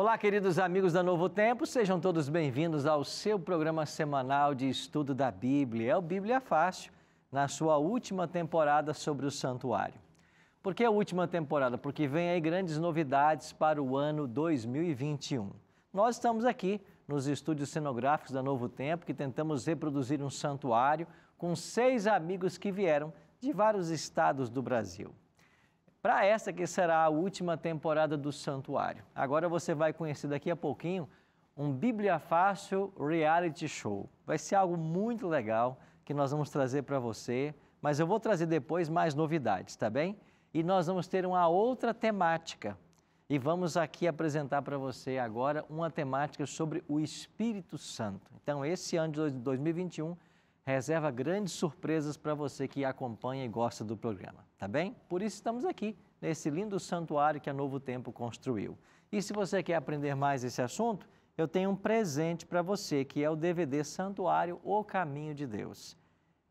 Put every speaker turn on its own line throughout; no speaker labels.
Olá, queridos amigos da Novo Tempo, sejam todos bem-vindos ao seu programa semanal de estudo da Bíblia. É o Bíblia Fácil, na sua última temporada sobre o santuário. Por que a última temporada? Porque vem aí grandes novidades para o ano 2021. Nós estamos aqui nos estúdios cenográficos da Novo Tempo, que tentamos reproduzir um santuário com seis amigos que vieram de vários estados do Brasil para essa que será a última temporada do Santuário. Agora você vai conhecer daqui a pouquinho um Bíblia Fácil Reality Show. Vai ser algo muito legal que nós vamos trazer para você, mas eu vou trazer depois mais novidades, tá bem? E nós vamos ter uma outra temática. E vamos aqui apresentar para você agora uma temática sobre o Espírito Santo. Então, esse ano de 2021 reserva grandes surpresas para você que acompanha e gosta do programa tá bem? Por isso estamos aqui, nesse lindo santuário que a Novo Tempo construiu. E se você quer aprender mais esse assunto, eu tenho um presente para você, que é o DVD Santuário O Caminho de Deus.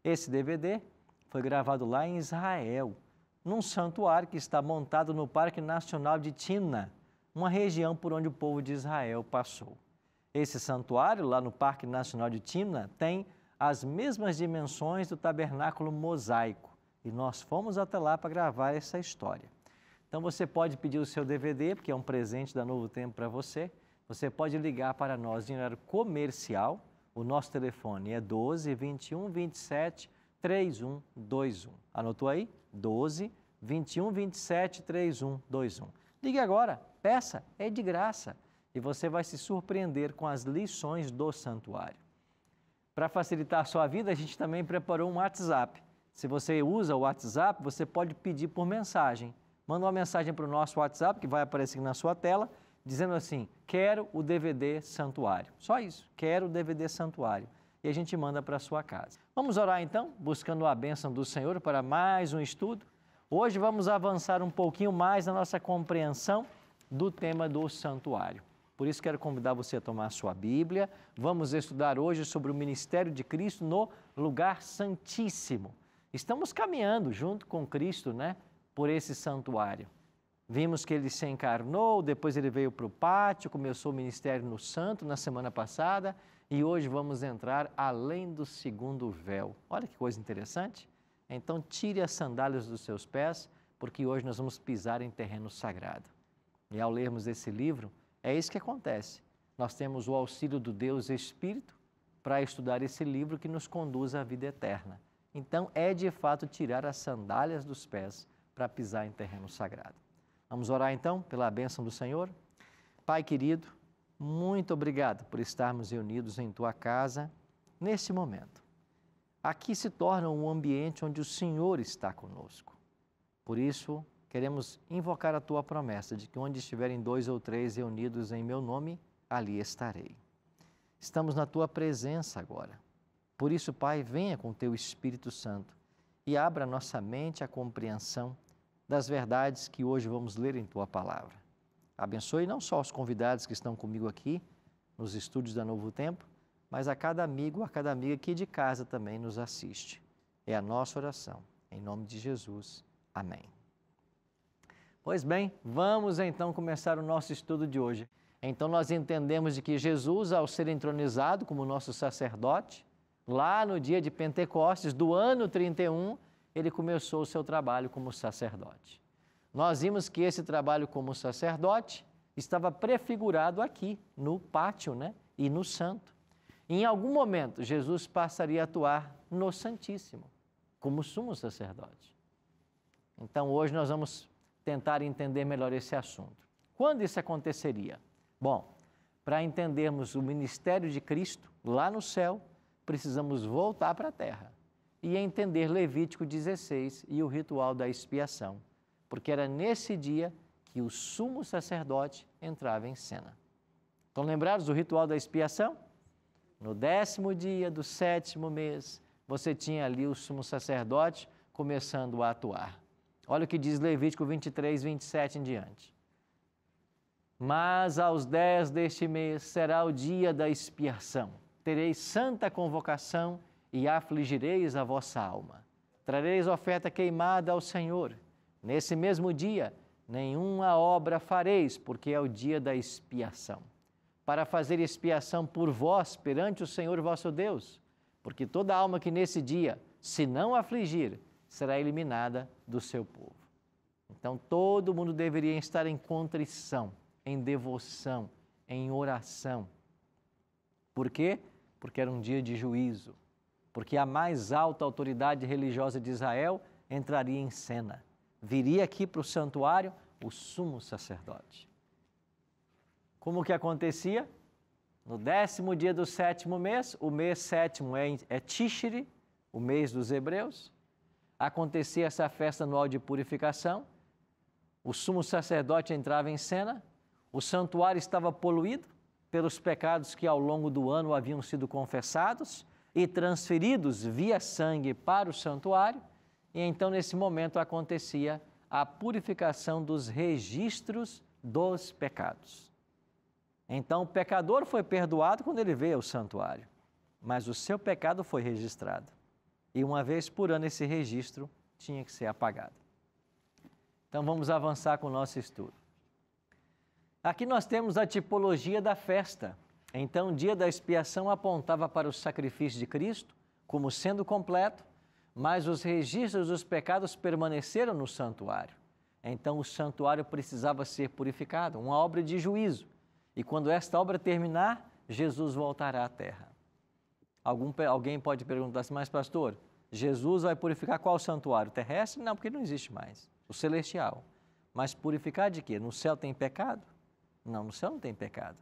Esse DVD foi gravado lá em Israel, num santuário que está montado no Parque Nacional de Tina, uma região por onde o povo de Israel passou. Esse santuário, lá no Parque Nacional de Tina, tem as mesmas dimensões do tabernáculo mosaico e nós fomos até lá para gravar essa história. Então você pode pedir o seu DVD, porque é um presente da Novo Tempo para você. Você pode ligar para nós em horário comercial. O nosso telefone é 12 21 27 3121. Anotou aí? 12 21 27 3121. Ligue agora, peça, é de graça e você vai se surpreender com as lições do santuário. Para facilitar a sua vida, a gente também preparou um WhatsApp se você usa o WhatsApp, você pode pedir por mensagem. Manda uma mensagem para o nosso WhatsApp, que vai aparecer na sua tela, dizendo assim: Quero o DVD Santuário. Só isso, quero o DVD Santuário. E a gente manda para a sua casa. Vamos orar então, buscando a bênção do Senhor para mais um estudo. Hoje vamos avançar um pouquinho mais na nossa compreensão do tema do santuário. Por isso, quero convidar você a tomar a sua Bíblia. Vamos estudar hoje sobre o ministério de Cristo no lugar santíssimo. Estamos caminhando junto com Cristo, né, por esse santuário. Vimos que ele se encarnou, depois ele veio para o pátio, começou o ministério no Santo na semana passada e hoje vamos entrar além do segundo véu. Olha que coisa interessante. Então, tire as sandálias dos seus pés, porque hoje nós vamos pisar em terreno sagrado. E ao lermos esse livro, é isso que acontece. Nós temos o auxílio do Deus Espírito para estudar esse livro que nos conduz à vida eterna. Então, é de fato tirar as sandálias dos pés para pisar em terreno sagrado. Vamos orar então pela bênção do Senhor? Pai querido, muito obrigado por estarmos reunidos em tua casa neste momento. Aqui se torna um ambiente onde o Senhor está conosco. Por isso, queremos invocar a tua promessa de que onde estiverem dois ou três reunidos em meu nome, ali estarei. Estamos na tua presença agora. Por isso, Pai, venha com teu Espírito Santo e abra nossa mente à compreensão das verdades que hoje vamos ler em tua palavra. Abençoe não só os convidados que estão comigo aqui nos estúdios da Novo Tempo, mas a cada amigo, a cada amiga que de casa também nos assiste. É a nossa oração. Em nome de Jesus. Amém. Pois bem, vamos então começar o nosso estudo de hoje. Então nós entendemos de que Jesus, ao ser entronizado como nosso sacerdote, Lá no dia de Pentecostes, do ano 31, ele começou o seu trabalho como sacerdote. Nós vimos que esse trabalho como sacerdote estava prefigurado aqui, no pátio né? e no santo. Em algum momento, Jesus passaria a atuar no Santíssimo, como sumo sacerdote. Então, hoje nós vamos tentar entender melhor esse assunto. Quando isso aconteceria? Bom, para entendermos o ministério de Cristo lá no céu, precisamos voltar para a terra e entender Levítico 16 e o ritual da expiação, porque era nesse dia que o sumo sacerdote entrava em cena. Estão lembrados do ritual da expiação? No décimo dia do sétimo mês, você tinha ali o sumo sacerdote começando a atuar. Olha o que diz Levítico 23, 27 em diante. Mas aos dez deste mês será o dia da expiação tereis santa convocação e afligireis a vossa alma. Trareis oferta queimada ao Senhor. Nesse mesmo dia, nenhuma obra fareis, porque é o dia da expiação. Para fazer expiação por vós perante o Senhor vosso Deus, porque toda alma que nesse dia se não afligir, será eliminada do seu povo. Então todo mundo deveria estar em contrição, em devoção, em oração. Por quê? porque era um dia de juízo, porque a mais alta autoridade religiosa de Israel entraria em cena. Viria aqui para o santuário o sumo sacerdote. Como que acontecia? No décimo dia do sétimo mês, o mês sétimo é, é Tishri, o mês dos hebreus, acontecia essa festa anual de purificação, o sumo sacerdote entrava em cena, o santuário estava poluído, pelos pecados que ao longo do ano haviam sido confessados e transferidos via sangue para o santuário, e então nesse momento acontecia a purificação dos registros dos pecados. Então o pecador foi perdoado quando ele veio ao santuário, mas o seu pecado foi registrado. E uma vez por ano esse registro tinha que ser apagado. Então vamos avançar com o nosso estudo. Aqui nós temos a tipologia da festa. Então, o dia da expiação apontava para o sacrifício de Cristo como sendo completo, mas os registros dos pecados permaneceram no santuário. Então, o santuário precisava ser purificado, uma obra de juízo. E quando esta obra terminar, Jesus voltará à terra. Algum, alguém pode perguntar assim, mas pastor, Jesus vai purificar qual santuário? Terrestre? Não, porque não existe mais. O celestial. Mas purificar de quê? No céu tem pecado? Não, no céu não tem pecado.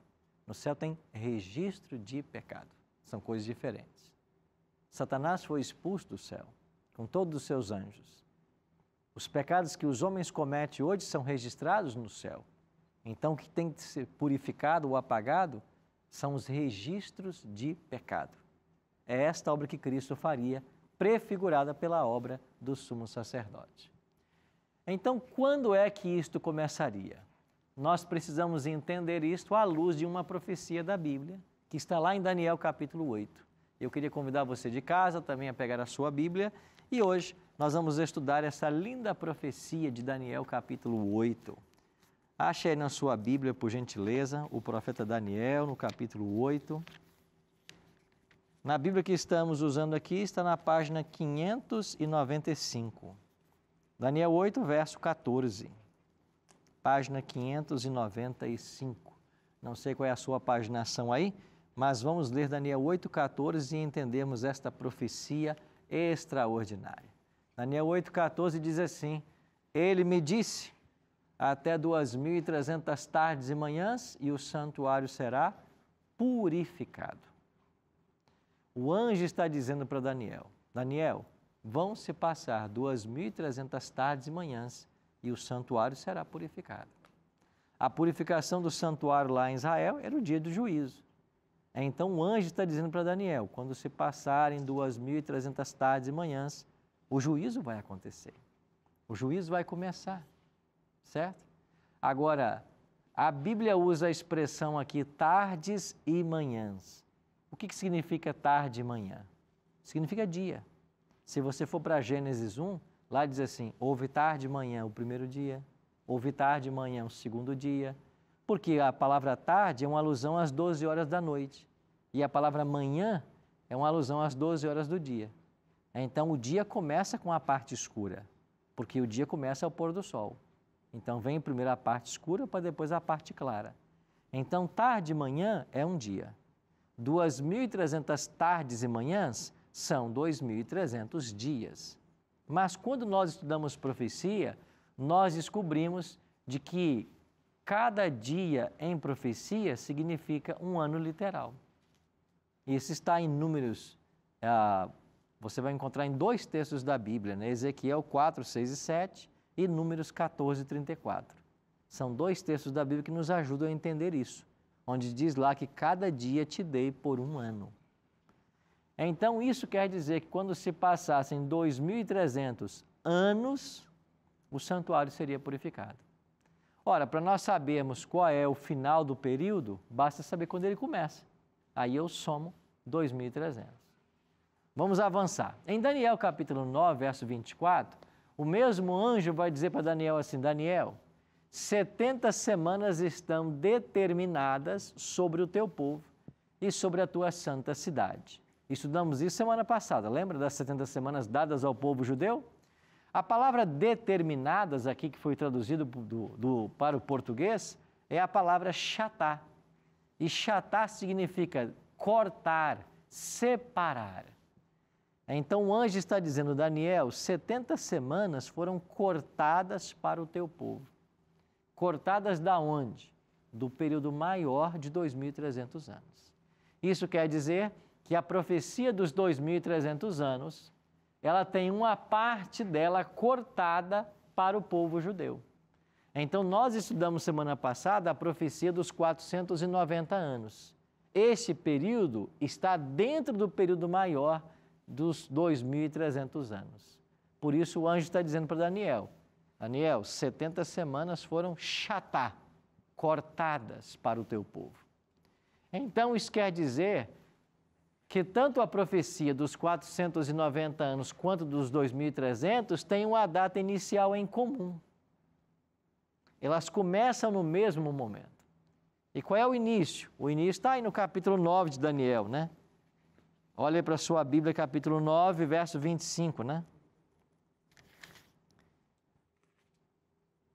No céu tem registro de pecado. São coisas diferentes. Satanás foi expulso do céu, com todos os seus anjos. Os pecados que os homens cometem hoje são registrados no céu. Então, o que tem que ser purificado ou apagado são os registros de pecado. É esta obra que Cristo faria, prefigurada pela obra do sumo sacerdote. Então, quando é que isto começaria? Nós precisamos entender isto à luz de uma profecia da Bíblia, que está lá em Daniel capítulo 8. Eu queria convidar você de casa também a pegar a sua Bíblia e hoje nós vamos estudar essa linda profecia de Daniel capítulo 8. Ache aí na sua Bíblia, por gentileza, o profeta Daniel no capítulo 8. Na Bíblia que estamos usando aqui está na página 595. Daniel 8, verso 14 página 595. Não sei qual é a sua paginação aí, mas vamos ler Daniel 8,14 e entendermos esta profecia extraordinária. Daniel 8,14 diz assim: Ele me disse, até 2.300 tardes e manhãs, e o santuário será purificado. O anjo está dizendo para Daniel: Daniel, vão se passar 2.300 tardes e manhãs, e o santuário será purificado. A purificação do santuário lá em Israel era o dia do juízo. É, então o anjo está dizendo para Daniel: quando se passarem 2.300 tardes e manhãs, o juízo vai acontecer. O juízo vai começar. Certo? Agora, a Bíblia usa a expressão aqui tardes e manhãs. O que, que significa tarde e manhã? Significa dia. Se você for para Gênesis 1, Lá diz assim: houve tarde e manhã o primeiro dia, houve tarde e manhã o segundo dia, porque a palavra tarde é uma alusão às 12 horas da noite e a palavra manhã é uma alusão às 12 horas do dia. Então o dia começa com a parte escura, porque o dia começa ao pôr do sol. Então vem primeiro a parte escura para depois a parte clara. Então tarde e manhã é um dia. 2.300 tardes e manhãs são 2.300 dias. Mas quando nós estudamos profecia, nós descobrimos de que cada dia em profecia significa um ano literal. Isso está em números, ah, você vai encontrar em dois textos da Bíblia, né? Ezequiel 4, 6 e 7 e Números 14 e 34. São dois textos da Bíblia que nos ajudam a entender isso, onde diz lá que cada dia te dei por um ano. Então, isso quer dizer que quando se passassem 2.300 anos, o santuário seria purificado. Ora, para nós sabermos qual é o final do período, basta saber quando ele começa. Aí eu somo 2.300. Vamos avançar. Em Daniel capítulo 9, verso 24, o mesmo anjo vai dizer para Daniel assim: Daniel, 70 semanas estão determinadas sobre o teu povo e sobre a tua santa cidade Estudamos isso semana passada. Lembra das 70 semanas dadas ao povo judeu? A palavra determinadas aqui, que foi traduzido do, do, para o português, é a palavra chatá. E chatá significa cortar, separar. Então o anjo está dizendo, Daniel, 70 semanas foram cortadas para o teu povo. Cortadas da onde? Do período maior de 2.300 anos. Isso quer dizer que a profecia dos 2.300 anos, ela tem uma parte dela cortada para o povo judeu. Então, nós estudamos semana passada a profecia dos 490 anos. Este período está dentro do período maior dos 2.300 anos. Por isso, o anjo está dizendo para Daniel: Daniel, 70 semanas foram chata cortadas para o teu povo. Então, isso quer dizer que tanto a profecia dos 490 anos quanto dos 2300 têm uma data inicial em comum. Elas começam no mesmo momento. E qual é o início? O início está aí no capítulo 9 de Daniel, né? Olha para a sua Bíblia, capítulo 9, verso 25, né?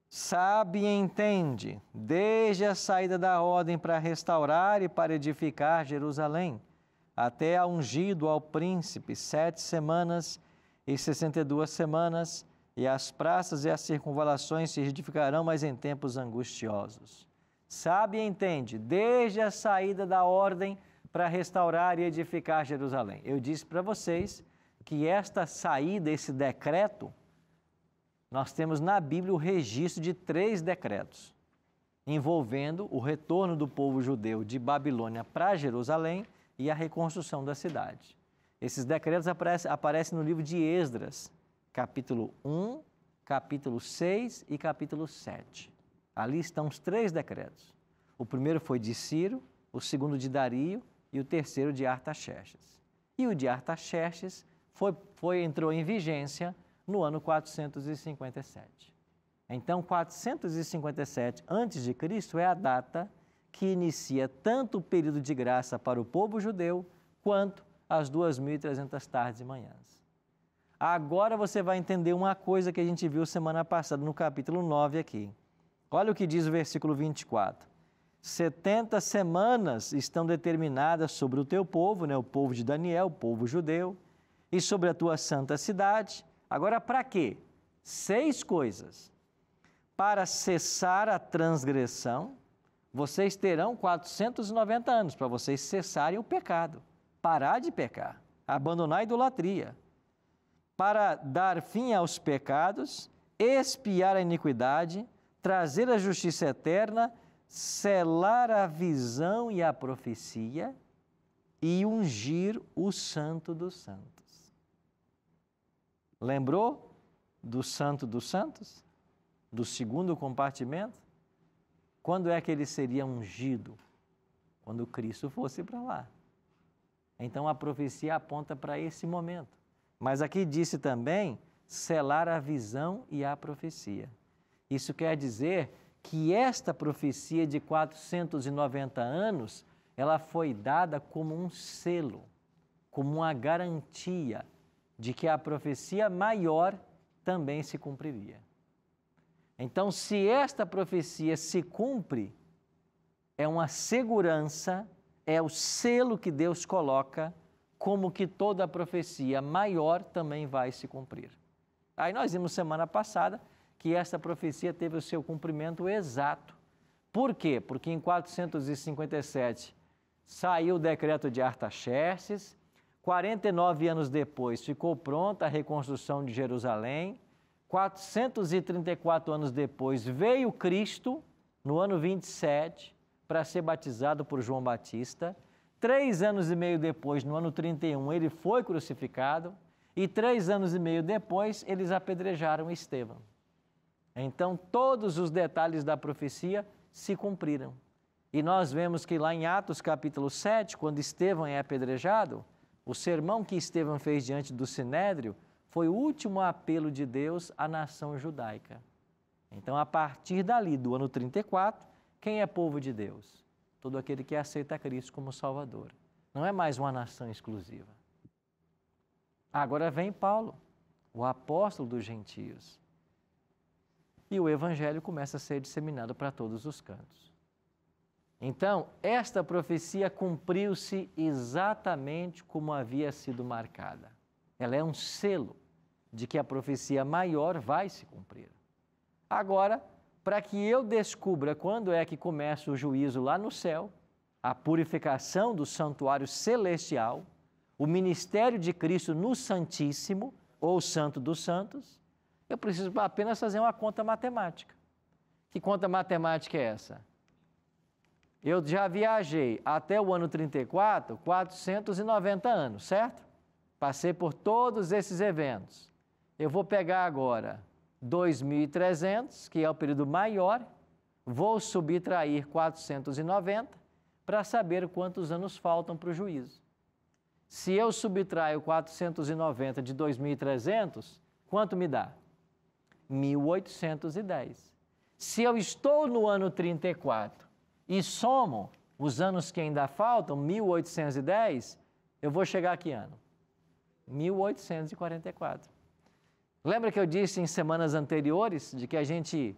Sabe e entende, desde a saída da ordem para restaurar e para edificar Jerusalém até a ungido ao príncipe sete semanas e sessenta e duas semanas, e as praças e as circunvalações se edificarão, mas em tempos angustiosos. Sabe e entende, desde a saída da ordem para restaurar e edificar Jerusalém. Eu disse para vocês que esta saída, esse decreto, nós temos na Bíblia o registro de três decretos envolvendo o retorno do povo judeu de Babilônia para Jerusalém, e a reconstrução da cidade. Esses decretos aparecem no livro de Esdras, capítulo 1, capítulo 6 e capítulo 7. Ali estão os três decretos. O primeiro foi de Ciro, o segundo de Dario e o terceiro de Artaxerxes. E o de Artaxerxes foi, foi, entrou em vigência no ano 457. Então, 457 a.C. é a data que inicia tanto o período de graça para o povo judeu quanto as 2.300 tardes e manhãs. Agora você vai entender uma coisa que a gente viu semana passada no capítulo 9 aqui. Olha o que diz o versículo 24. 70 semanas estão determinadas sobre o teu povo, né, o povo de Daniel, o povo judeu, e sobre a tua santa cidade. Agora, para quê? Seis coisas. Para cessar a transgressão, vocês terão 490 anos para vocês cessarem o pecado, parar de pecar, abandonar a idolatria, para dar fim aos pecados, expiar a iniquidade, trazer a justiça eterna, selar a visão e a profecia e ungir o santo dos santos. Lembrou do santo dos santos? Do segundo compartimento? Quando é que ele seria ungido? Quando Cristo fosse para lá. Então a profecia aponta para esse momento. Mas aqui disse também selar a visão e a profecia. Isso quer dizer que esta profecia de 490 anos, ela foi dada como um selo, como uma garantia de que a profecia maior também se cumpriria. Então, se esta profecia se cumpre, é uma segurança, é o selo que Deus coloca, como que toda profecia maior também vai se cumprir. Aí nós vimos semana passada que esta profecia teve o seu cumprimento exato. Por quê? Porque em 457 saiu o decreto de Artaxerxes, 49 anos depois ficou pronta a reconstrução de Jerusalém, 434 anos depois, veio Cristo, no ano 27, para ser batizado por João Batista. Três anos e meio depois, no ano 31, ele foi crucificado. E três anos e meio depois, eles apedrejaram Estevão. Então, todos os detalhes da profecia se cumpriram. E nós vemos que lá em Atos capítulo 7, quando Estevão é apedrejado, o sermão que Estevão fez diante do sinédrio foi o último apelo de Deus à nação judaica. Então, a partir dali, do ano 34, quem é povo de Deus? Todo aquele que aceita Cristo como Salvador. Não é mais uma nação exclusiva. Agora vem Paulo, o apóstolo dos gentios. E o evangelho começa a ser disseminado para todos os cantos. Então, esta profecia cumpriu-se exatamente como havia sido marcada. Ela é um selo de que a profecia maior vai se cumprir. Agora, para que eu descubra quando é que começa o juízo lá no céu, a purificação do santuário celestial, o ministério de Cristo no Santíssimo, ou Santo dos Santos, eu preciso apenas fazer uma conta matemática. Que conta matemática é essa? Eu já viajei até o ano 34, 490 anos, certo? Passei por todos esses eventos. Eu vou pegar agora 2.300, que é o período maior, vou subtrair 490 para saber quantos anos faltam para o juízo. Se eu subtraio 490 de 2.300, quanto me dá? 1.810. Se eu estou no ano 34 e somo os anos que ainda faltam, 1.810, eu vou chegar a que ano? 1844. Lembra que eu disse em semanas anteriores de que a gente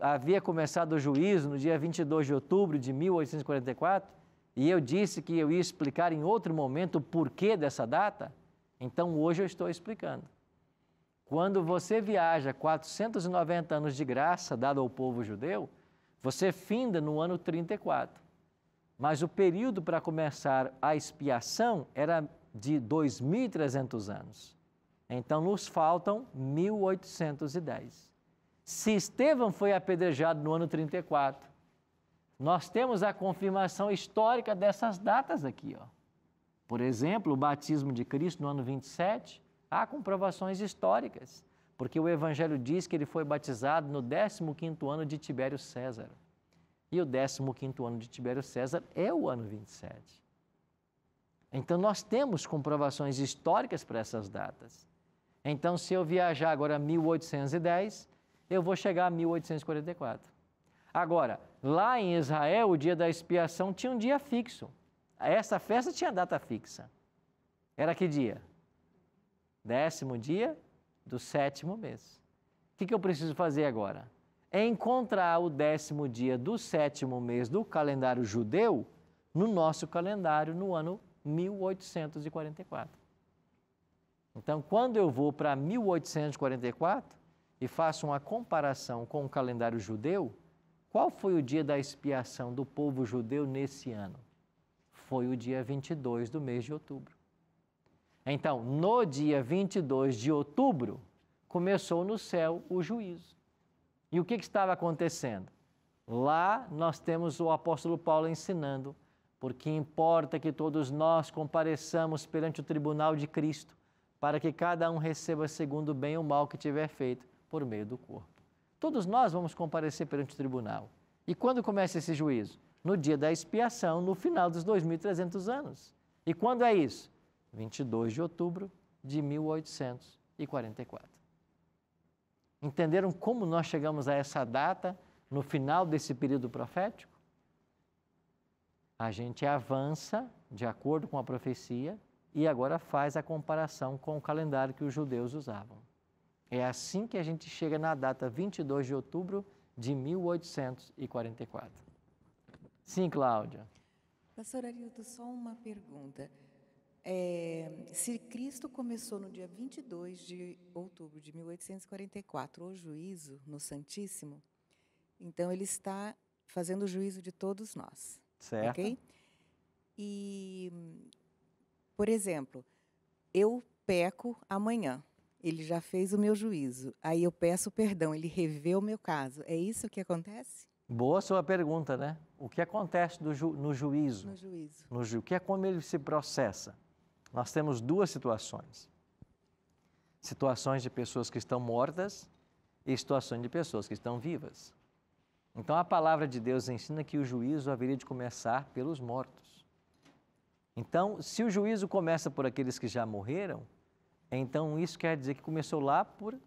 havia começado o juízo no dia 22 de outubro de 1844? E eu disse que eu ia explicar em outro momento o porquê dessa data? Então hoje eu estou explicando. Quando você viaja 490 anos de graça dado ao povo judeu, você finda no ano 34. Mas o período para começar a expiação era de 2.300 anos. Então nos faltam 1810. Se Estevão foi apedrejado no ano 34, nós temos a confirmação histórica dessas datas aqui. Ó. Por exemplo, o batismo de Cristo no ano 27, há comprovações históricas, porque o Evangelho diz que ele foi batizado no 15º ano de Tibério César. E o 15º ano de Tibério César é o ano 27. Então nós temos comprovações históricas para essas datas. Então, se eu viajar agora a 1810, eu vou chegar a 1844. Agora, lá em Israel, o dia da expiação tinha um dia fixo. Essa festa tinha data fixa. Era que dia? Décimo dia do sétimo mês. O que, que eu preciso fazer agora? É encontrar o décimo dia do sétimo mês do calendário judeu no nosso calendário no ano 1844. Então, quando eu vou para 1844 e faço uma comparação com o calendário judeu, qual foi o dia da expiação do povo judeu nesse ano? Foi o dia 22 do mês de outubro. Então, no dia 22 de outubro, começou no céu o juízo. E o que, que estava acontecendo? Lá nós temos o apóstolo Paulo ensinando, porque importa que todos nós compareçamos perante o tribunal de Cristo para que cada um receba segundo o bem ou mal que tiver feito por meio do corpo. Todos nós vamos comparecer perante o tribunal. E quando começa esse juízo? No dia da expiação, no final dos 2.300 anos. E quando é isso? 22 de outubro de 1844. Entenderam como nós chegamos a essa data, no final desse período profético? A gente avança de acordo com a profecia e agora faz a comparação com o calendário que os judeus usavam. É assim que a gente chega na data 22 de outubro de 1844. Sim, Cláudia.
Pastor Arildo, só uma pergunta. É, se Cristo começou no dia 22 de outubro de 1844 o juízo no
Santíssimo, então ele está fazendo o juízo de todos nós. Certo. Okay? E por exemplo, eu peco amanhã. Ele já fez o meu juízo. Aí eu peço perdão, ele revê o meu caso. É isso que acontece? Boa sua pergunta, né? O que acontece ju, no juízo? No juízo. No ju, que é como ele se processa. Nós temos duas situações: situações de pessoas que estão mortas e situações de pessoas que estão vivas. Então a palavra de Deus ensina que o juízo haveria de começar pelos mortos. Então, se o juízo começa por aqueles que já morreram, então isso quer dizer que começou lá por,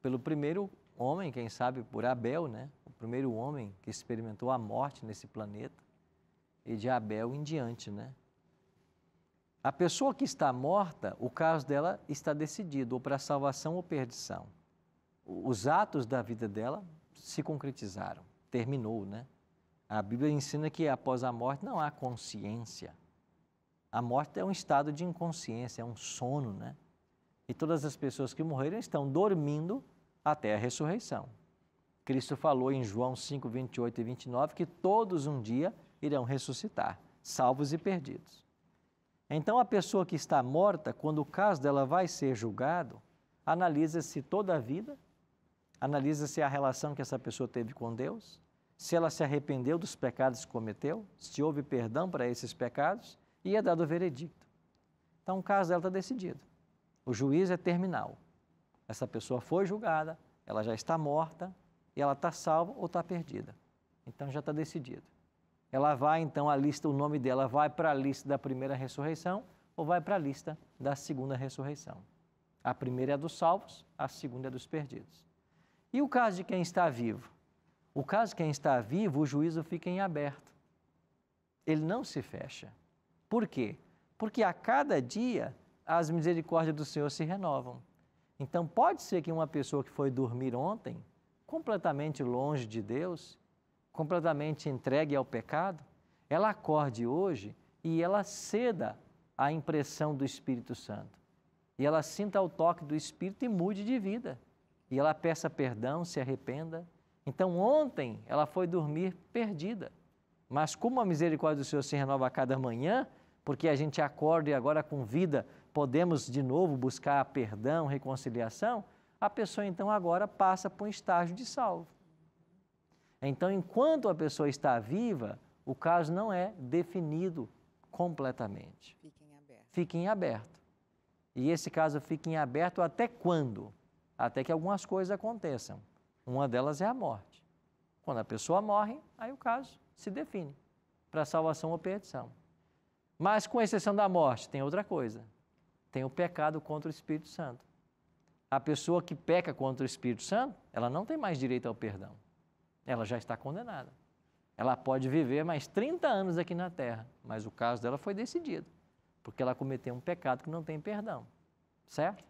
pelo primeiro homem, quem sabe por Abel, né? O primeiro homem que experimentou a morte nesse planeta e de Abel em diante, né? A pessoa que está morta, o caso dela está decidido ou para salvação ou perdição. Os atos da vida dela se concretizaram, terminou, né? A Bíblia ensina que após a morte não há consciência. A morte é um estado de inconsciência, é um sono, né? E todas as pessoas que morreram estão dormindo até a ressurreição. Cristo falou em João 5, 28 e 29 que todos um dia irão ressuscitar, salvos e perdidos. Então, a pessoa que está morta, quando o caso dela vai ser julgado, analisa-se toda a vida, analisa-se a relação que essa pessoa teve com Deus, se ela se arrependeu dos pecados que cometeu, se houve perdão para esses pecados e é dado o veredicto. Então o caso dela está decidido. O juiz é terminal. Essa pessoa foi julgada, ela já está morta, e ela está salva ou está perdida. Então já está decidido. Ela vai, então, a lista, o nome dela vai para a lista da primeira ressurreição ou vai para a lista da segunda ressurreição. A primeira é dos salvos, a segunda é dos perdidos. E o caso de quem está vivo? O caso de quem está vivo, o juízo fica em aberto. Ele não se fecha. Por quê? Porque a cada dia as misericórdias do Senhor se renovam. Então, pode ser que uma pessoa que foi dormir ontem, completamente longe de Deus, completamente entregue ao pecado, ela acorde hoje e ela ceda à impressão do Espírito Santo. E ela sinta o toque do Espírito e mude de vida. E ela peça perdão, se arrependa. Então, ontem ela foi dormir perdida. Mas como a misericórdia do Senhor se renova a cada manhã, porque a gente acorda e agora com vida podemos de novo buscar perdão, reconciliação, a pessoa então agora passa para um estágio de salvo. Então, enquanto a pessoa está viva, o caso não é definido completamente. Fica em aberto. Fica em aberto. E esse caso fica em aberto até quando? Até que algumas coisas aconteçam. Uma delas é a morte. Quando a pessoa morre, aí o caso se define para salvação ou perdição. Mas, com exceção da morte, tem outra coisa: tem o pecado contra o Espírito Santo. A pessoa que peca contra o Espírito Santo, ela não tem mais direito ao perdão. Ela já está condenada. Ela pode viver mais 30 anos aqui na terra, mas o caso dela foi decidido, porque ela cometeu um pecado que não tem perdão. Certo?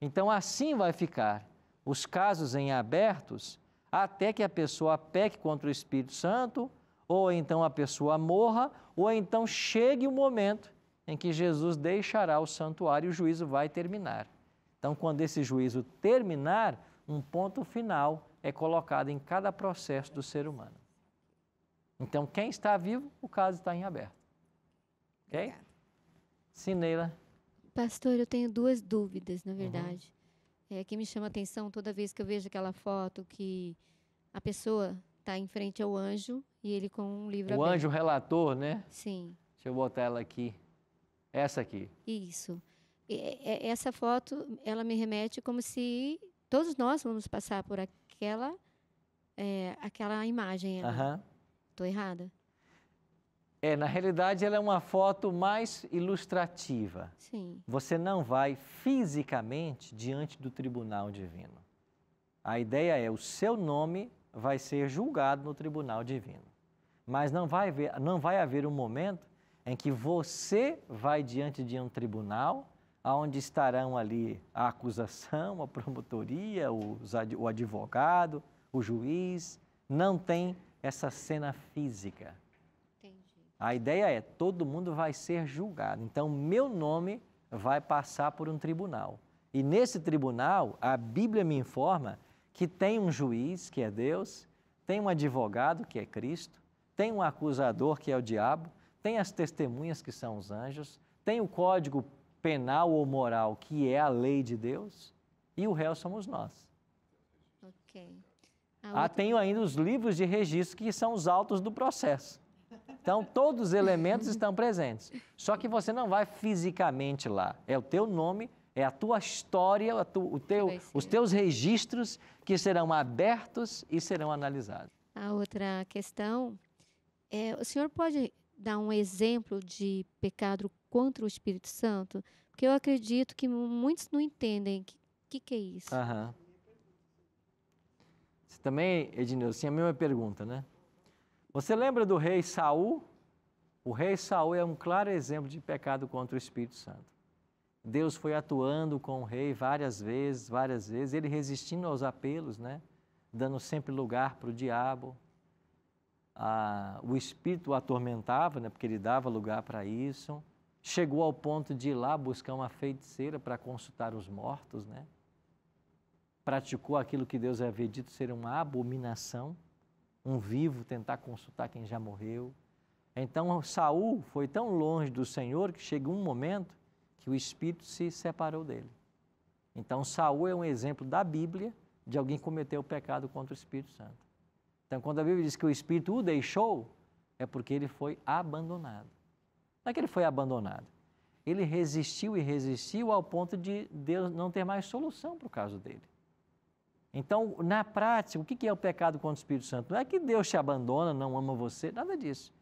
Então, assim vai ficar os casos em abertos até que a pessoa peque contra o Espírito Santo ou então a pessoa morra, ou então chegue o momento em que Jesus deixará o santuário e o juízo vai terminar. Então, quando esse juízo terminar, um ponto final é colocado em cada processo do ser humano. Então, quem está vivo, o caso está em aberto. Ok? Sineila.
Pastor, eu tenho duas dúvidas, na uhum. verdade. Uhum. É que me chama a atenção toda vez que eu vejo aquela foto que a pessoa está em frente ao anjo e ele com um livro o aberto. O anjo
relator, né? Sim. Deixa eu botar ela aqui. Essa aqui.
Isso. E, essa foto, ela me remete como se todos nós vamos passar por aquela é, aquela imagem.
Estou uhum. errada? É, na realidade, ela é uma foto mais ilustrativa. Sim. Você não vai fisicamente diante do tribunal divino. A ideia é o seu nome vai ser julgado no tribunal divino. Mas não vai haver, não vai haver um momento em que você vai diante de um tribunal onde estarão ali a acusação, a promotoria, o advogado, o juiz. Não tem essa cena física. Entendi. A ideia é todo mundo vai ser julgado. Então, meu nome vai passar por um tribunal. E nesse tribunal, a Bíblia me informa que tem um juiz, que é Deus, tem um advogado, que é Cristo, tem um acusador, que é o diabo, tem as testemunhas, que são os anjos, tem o código penal ou moral, que é a lei de Deus, e o réu somos nós.
Ok. Ah,
outra... Ah, tenho ainda os livros de registro, que são os autos do processo. Então, todos os elementos estão presentes. Só que você não vai fisicamente lá. É o teu nome é a tua história, a tu, o teu, os teus registros que serão abertos e serão analisados.
A outra questão é: o senhor pode dar um exemplo de pecado contra o Espírito Santo? Porque eu acredito que muitos não entendem o que, que, que, é isso.
Aham. Você também, Ednilson, a mesma pergunta, né? Você lembra do rei Saul? O rei Saul é um claro exemplo de pecado contra o Espírito Santo. Deus foi atuando com o rei várias vezes, várias vezes, ele resistindo aos apelos, né? dando sempre lugar para o diabo. Ah, o espírito o atormentava, né? porque ele dava lugar para isso. Chegou ao ponto de ir lá buscar uma feiticeira para consultar os mortos. Né? Praticou aquilo que Deus havia dito ser uma abominação, um vivo tentar consultar quem já morreu. Então Saul foi tão longe do Senhor que chega um momento que o espírito se separou dele. Então Saul é um exemplo da Bíblia de alguém que cometeu o pecado contra o Espírito Santo. Então quando a Bíblia diz que o espírito o deixou, é porque ele foi abandonado. Não é que ele foi abandonado. Ele resistiu e resistiu ao ponto de Deus não ter mais solução para o caso dele. Então, na prática, o que é o pecado contra o Espírito Santo? Não é que Deus te abandona, não ama você, nada disso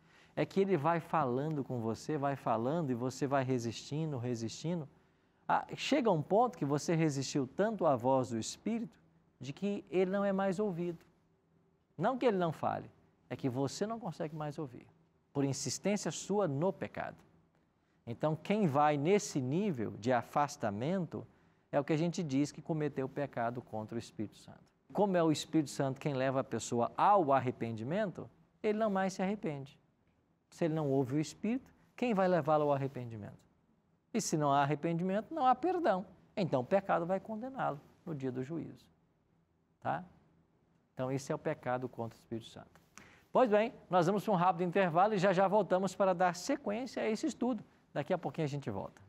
é que ele vai falando com você, vai falando e você vai resistindo, resistindo. Ah, chega um ponto que você resistiu tanto à voz do Espírito de que ele não é mais ouvido. Não que ele não fale, é que você não consegue mais ouvir, por insistência sua no pecado. Então, quem vai nesse nível de afastamento é o que a gente diz que cometeu o pecado contra o Espírito Santo. Como é o Espírito Santo quem leva a pessoa ao arrependimento, ele não mais se arrepende se ele não ouve o Espírito, quem vai levá-lo ao arrependimento? E se não há arrependimento, não há perdão. Então o pecado vai condená-lo no dia do juízo. Tá? Então esse é o pecado contra o Espírito Santo. Pois bem, nós vamos para um rápido intervalo e já já voltamos para dar sequência a esse estudo. Daqui a pouquinho a gente volta.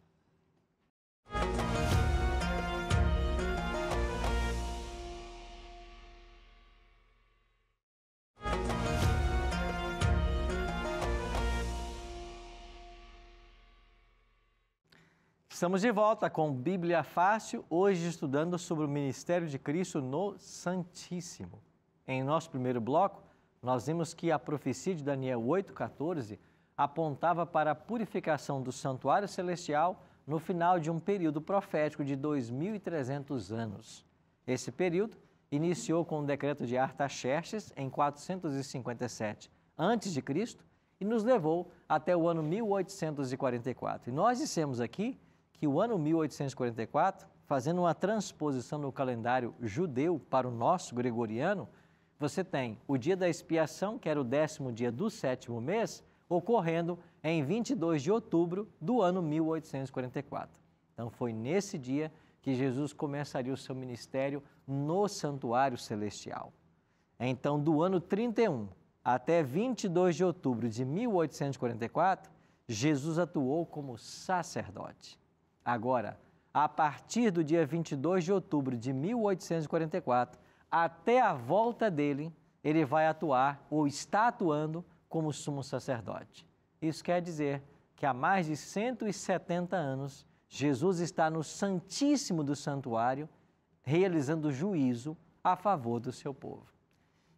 Estamos de volta com Bíblia Fácil, hoje estudando sobre o ministério de Cristo no Santíssimo. Em nosso primeiro bloco, nós vimos que a profecia de Daniel 8,14 apontava para a purificação do santuário celestial no final de um período profético de 2.300 anos. Esse período iniciou com o decreto de Artaxerxes em 457 a.C. e nos levou até o ano 1844. E nós dissemos aqui que o ano 1844, fazendo uma transposição no calendário judeu para o nosso gregoriano, você tem o dia da expiação, que era o décimo dia do sétimo mês, ocorrendo em 22 de outubro do ano 1844. Então, foi nesse dia que Jesus começaria o seu ministério no santuário celestial. Então, do ano 31 até 22 de outubro de 1844, Jesus atuou como sacerdote. Agora, a partir do dia 22 de outubro de 1844, até a volta dele, ele vai atuar ou está atuando como sumo sacerdote. Isso quer dizer que há mais de 170 anos, Jesus está no Santíssimo do Santuário, realizando juízo a favor do seu povo.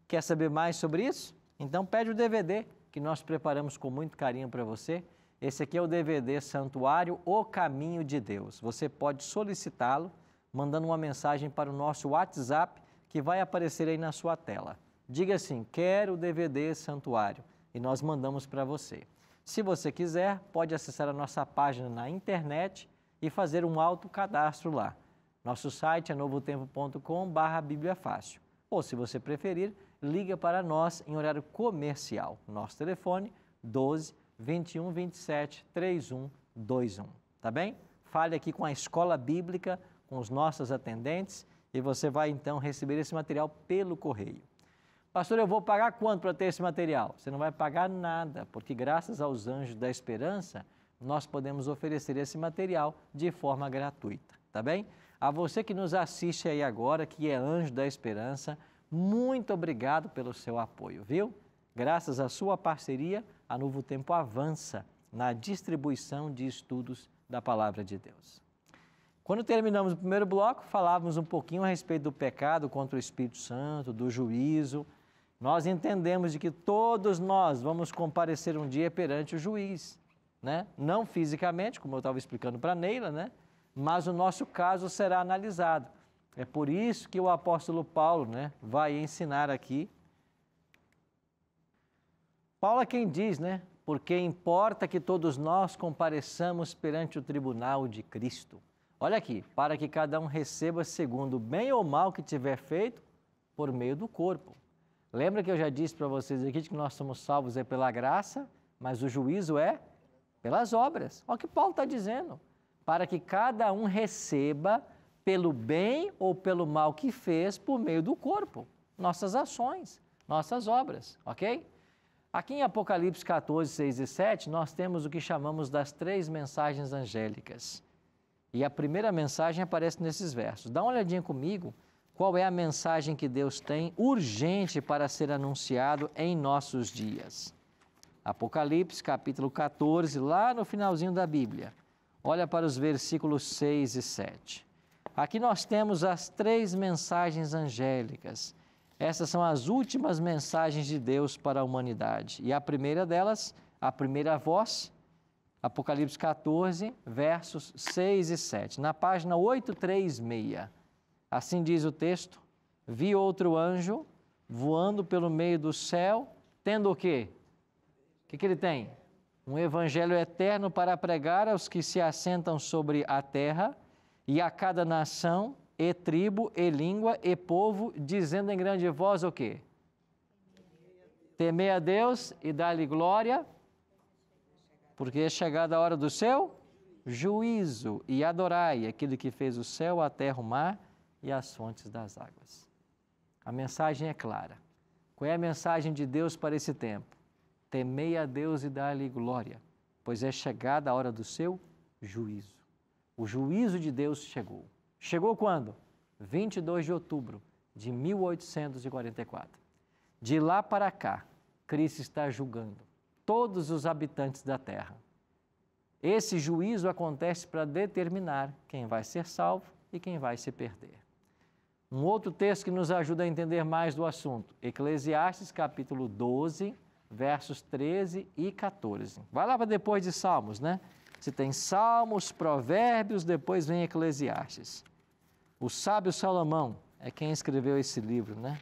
Quer saber mais sobre isso? Então pede o DVD que nós preparamos com muito carinho para você. Esse aqui é o DVD Santuário O Caminho de Deus. Você pode solicitá-lo mandando uma mensagem para o nosso WhatsApp que vai aparecer aí na sua tela. Diga assim: "Quero o DVD Santuário" e nós mandamos para você. Se você quiser, pode acessar a nossa página na internet e fazer um autocadastro lá. Nosso site é novotempocom Fácil. Ou, se você preferir, liga para nós em horário comercial. Nosso telefone 12 21 27 31 21, tá bem? Fale aqui com a escola bíblica, com os nossos atendentes e você vai então receber esse material pelo correio. Pastor, eu vou pagar quanto para ter esse material? Você não vai pagar nada, porque graças aos anjos da esperança, nós podemos oferecer esse material de forma gratuita, tá bem? A você que nos assiste aí agora, que é anjo da esperança, muito obrigado pelo seu apoio, viu? Graças à sua parceria, a Novo Tempo avança na distribuição de estudos da palavra de Deus. Quando terminamos o primeiro bloco, falávamos um pouquinho a respeito do pecado contra o Espírito Santo, do juízo. Nós entendemos de que todos nós vamos comparecer um dia perante o juiz, né? Não fisicamente, como eu estava explicando para Neila, né? Mas o nosso caso será analisado. É por isso que o apóstolo Paulo, né, vai ensinar aqui Paulo é quem diz, né? Porque importa que todos nós compareçamos perante o tribunal de Cristo. Olha aqui, para que cada um receba segundo o bem ou mal que tiver feito por meio do corpo. Lembra que eu já disse para vocês aqui que nós somos salvos é pela graça, mas o juízo é pelas obras. Olha o que Paulo está dizendo. Para que cada um receba pelo bem ou pelo mal que fez por meio do corpo, nossas ações, nossas obras, ok? Aqui em Apocalipse 14, 6 e 7, nós temos o que chamamos das três mensagens angélicas. E a primeira mensagem aparece nesses versos. Dá uma olhadinha comigo qual é a mensagem que Deus tem urgente para ser anunciado em nossos dias. Apocalipse, capítulo 14, lá no finalzinho da Bíblia. Olha para os versículos 6 e 7. Aqui nós temos as três mensagens angélicas essas são as últimas mensagens de Deus para a humanidade. E a primeira delas, a primeira voz, Apocalipse 14, versos 6 e 7. Na página 836, assim diz o texto: Vi outro anjo voando pelo meio do céu, tendo o quê? O que, que ele tem? Um evangelho eterno para pregar aos que se assentam sobre a terra e a cada nação e tribo, e língua, e povo, dizendo em grande voz o quê? Temei a Deus e dá-lhe glória, porque é chegada a hora do seu juízo, e adorai aquele que fez o céu, a terra, o mar e as fontes das águas. A mensagem é clara. Qual é a mensagem de Deus para esse tempo? Temei a Deus e dá-lhe glória, pois é chegada a hora do seu juízo. O juízo de Deus chegou. Chegou quando? 22 de outubro de 1844. De lá para cá, Cristo está julgando todos os habitantes da terra. Esse juízo acontece para determinar quem vai ser salvo e quem vai se perder. Um outro texto que nos ajuda a entender mais do assunto, Eclesiastes capítulo 12, versos 13 e 14. Vai lá para depois de Salmos, né? Se tem Salmos, Provérbios, depois vem Eclesiastes. O sábio Salomão é quem escreveu esse livro, né?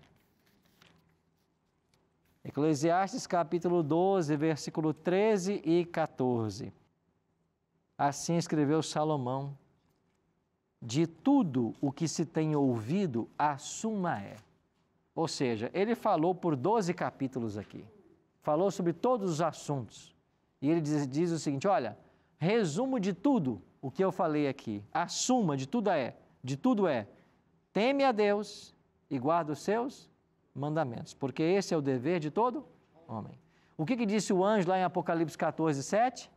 Eclesiastes capítulo 12, versículo 13 e 14. Assim escreveu Salomão: De tudo o que se tem ouvido, a suma é. Ou seja, ele falou por 12 capítulos aqui. Falou sobre todos os assuntos. E ele diz, diz o seguinte: Olha, resumo de tudo o que eu falei aqui, a suma de tudo é de tudo é: teme a Deus e guarda os seus mandamentos, porque esse é o dever de todo homem. O que, que disse o anjo lá em Apocalipse 14, 7?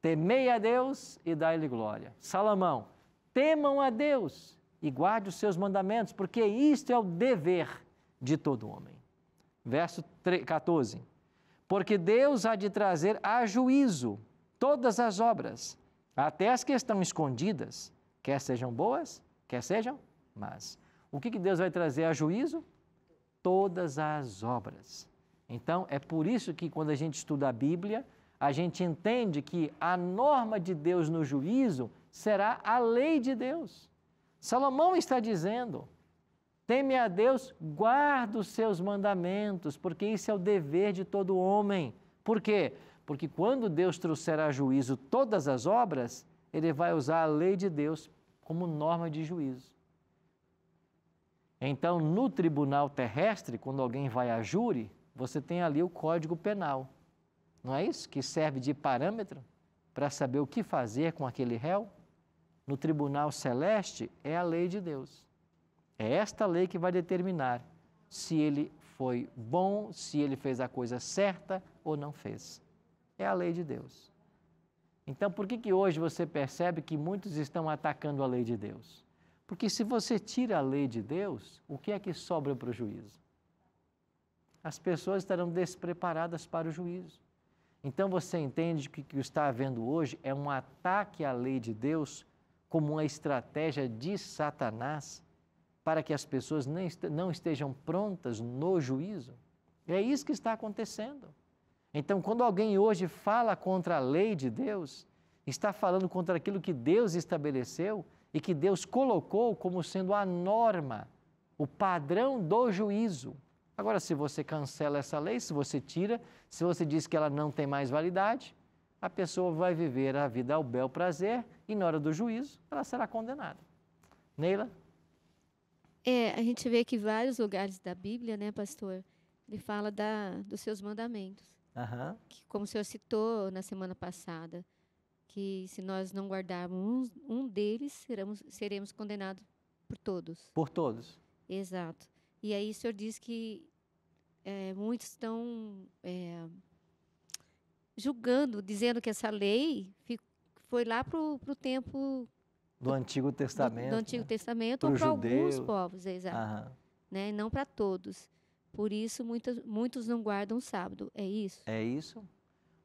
Temei a Deus e dai-lhe glória. Salomão, temam a Deus e guarde os seus mandamentos, porque isto é o dever de todo homem. Verso 14: Porque Deus há de trazer a juízo todas as obras, até as que estão escondidas, quer sejam boas, quer sejam más. O que, que Deus vai trazer a juízo? Todas as obras. Então, é por isso que quando a gente estuda a Bíblia, a gente entende que a norma de Deus no juízo será a lei de Deus. Salomão está dizendo: teme a Deus, guarda os seus mandamentos, porque isso é o dever de todo homem. Por quê? Porque quando Deus trouxer a juízo todas as obras, ele vai usar a lei de Deus como norma de juízo. Então, no tribunal terrestre, quando alguém vai a júri, você tem ali o Código Penal. Não é isso? Que serve de parâmetro para saber o que fazer com aquele réu? No tribunal celeste é a lei de Deus. É esta lei que vai determinar se ele foi bom, se ele fez a coisa certa ou não fez. É a lei de Deus. Então, por que, que hoje você percebe que muitos estão atacando a lei de Deus? Porque se você tira a lei de Deus, o que é que sobra para o juízo? As pessoas estarão despreparadas para o juízo. Então você entende que o que está havendo hoje é um ataque à lei de Deus como uma estratégia de Satanás para que as pessoas não estejam prontas no juízo? É isso que está acontecendo. Então, quando alguém hoje fala contra a lei de Deus, está falando contra aquilo que Deus estabeleceu e que Deus colocou como sendo a norma, o padrão do juízo. Agora, se você cancela essa lei, se você tira, se você diz que ela não tem mais validade, a pessoa vai viver a vida ao bel prazer e na hora do juízo ela será condenada. Neila?
É, a gente vê que vários lugares da Bíblia, né, pastor, ele fala da, dos seus mandamentos. Uhum. Que, como o senhor citou na semana passada, que se nós não guardarmos um, um deles, seremos, seremos condenados por todos. Por todos. Exato. E aí o senhor diz que é, muitos estão é, julgando, dizendo que essa lei fico, foi lá para o tempo
do, do, Antigo Testamento, do, do Antigo
né? Testamento pro ou para alguns povos, exato, uhum. né? Não para todos. Por isso, muitos, muitos não guardam sábado. É isso?
É isso.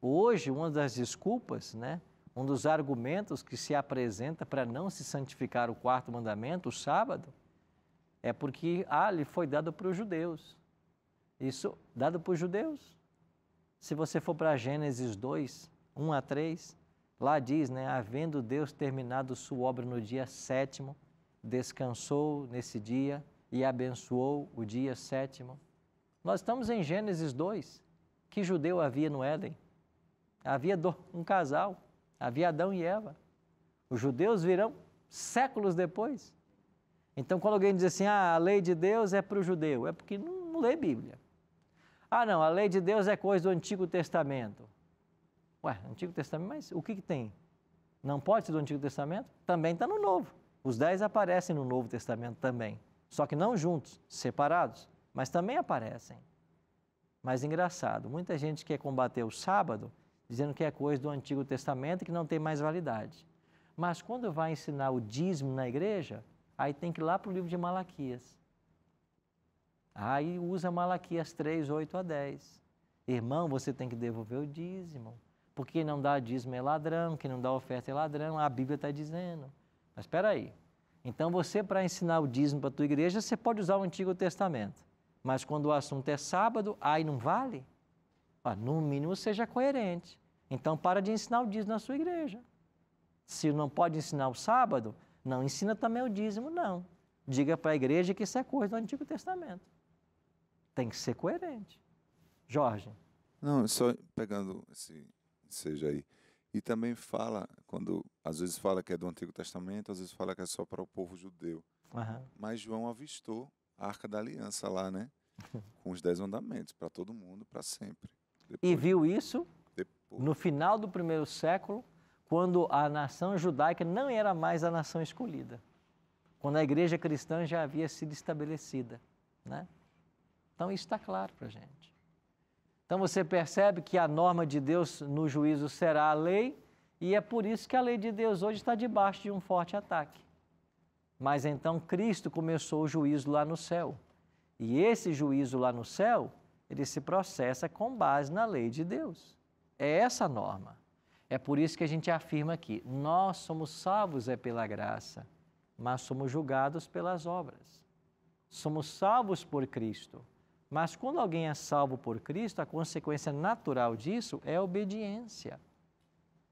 Hoje, uma das desculpas, né? Um dos argumentos que se apresenta para não se santificar o quarto mandamento, o sábado, é porque ah, ele foi dado para os judeus. Isso dado para os judeus. Se você for para Gênesis 2, 1 a 3, lá diz, né, havendo Deus terminado sua obra no dia sétimo, descansou nesse dia e abençoou o dia sétimo. Nós estamos em Gênesis 2. Que judeu havia no Éden? Havia um casal, havia Adão e Eva. Os judeus virão séculos depois. Então, quando alguém diz assim, ah, a lei de Deus é para o judeu, é porque não, não lê Bíblia. Ah, não, a lei de Deus é coisa do Antigo Testamento. Ué, Antigo Testamento, mas o que, que tem? Não pode ser do Antigo Testamento? Também está no Novo. Os dez aparecem no Novo Testamento também, só que não juntos, separados mas também aparecem. Mas engraçado, muita gente quer combater o sábado dizendo que é coisa do Antigo Testamento e que não tem mais validade. Mas quando vai ensinar o dízimo na igreja, aí tem que ir lá para o livro de Malaquias. Aí usa Malaquias 3, 8 a 10. Irmão, você tem que devolver o dízimo. Porque quem não dá dízimo é ladrão, quem não dá oferta é ladrão, a Bíblia está dizendo. Mas espera aí. Então você, para ensinar o dízimo para a tua igreja, você pode usar o Antigo Testamento. Mas quando o assunto é sábado, aí não vale? Ah, no mínimo seja coerente. Então para de ensinar o dízimo na sua igreja. Se não pode ensinar o sábado, não ensina também o dízimo, não. Diga para a igreja que isso é coisa do Antigo Testamento. Tem que ser coerente. Jorge.
Não, só pegando esse seja aí. E também fala, quando às vezes fala que é do Antigo Testamento, às vezes fala que é só para o povo judeu. Uhum. Mas João avistou a Arca da Aliança lá, né? com os dez mandamentos para todo mundo, para sempre.
Depois, e viu isso depois. no final do primeiro século, quando a nação judaica não era mais a nação escolhida, quando a igreja cristã já havia sido estabelecida. Né? Então, isso está claro para a gente. Então, você percebe que a norma de Deus no juízo será a lei, e é por isso que a lei de Deus hoje está debaixo de um forte ataque. Mas então Cristo começou o juízo lá no céu. E esse juízo lá no céu, ele se processa com base na lei de Deus. É essa a norma. É por isso que a gente afirma aqui: nós somos salvos é pela graça, mas somos julgados pelas obras. Somos salvos por Cristo. Mas quando alguém é salvo por Cristo, a consequência natural disso é obediência.